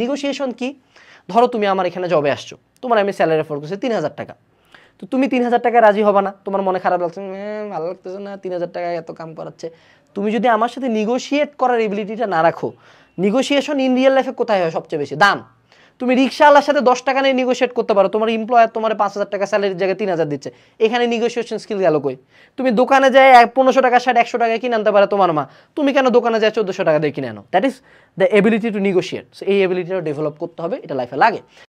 negotiation কি ধরো তুমি আমার এখানে জবে আসছো তোমার আমি স্যালারি অফার করছি তিন হাজার টাকা তো তুমি তিন হাজার টাকায় রাজি হবা না তোমার মনে খারাপ লাগছে ভালো লাগতেছে না তিন হাজার টাকায় এত কাম করাচ্ছে তুমি যদি আমার সাথে নিগোসিয়েট করার এবিলিটিটা না রাখো নিগোসিয়েশন ইন রিয়েল লাইফে কোথায় হয় সবচেয়ে বেশি দাম তুমি রিক্সাওয়ালার সাথে দশ টাকা নিয়ে নিগোসিয়েট করতে পারো তোমার এমপ্লয়ার তোমার পাঁচ হাজার টাকা স্যালারির জায়গায় তিন হাজার দিচ্ছে এখানে নিগোসিয়েশন স্কিল গেল কই তুমি দোকানে যায় এক পনেরোশো টাকা সাড়ে একশো টাকা কিনে আনতে পারে তোমার মা তুমি কেন দোকানে যায় চোদ্দোশো টাকা দিয়ে কিনে আনো that is the ability to negotiate so এই এবিলিটিটা ডেভেলপ করতে হবে এটা লাইফে লাগে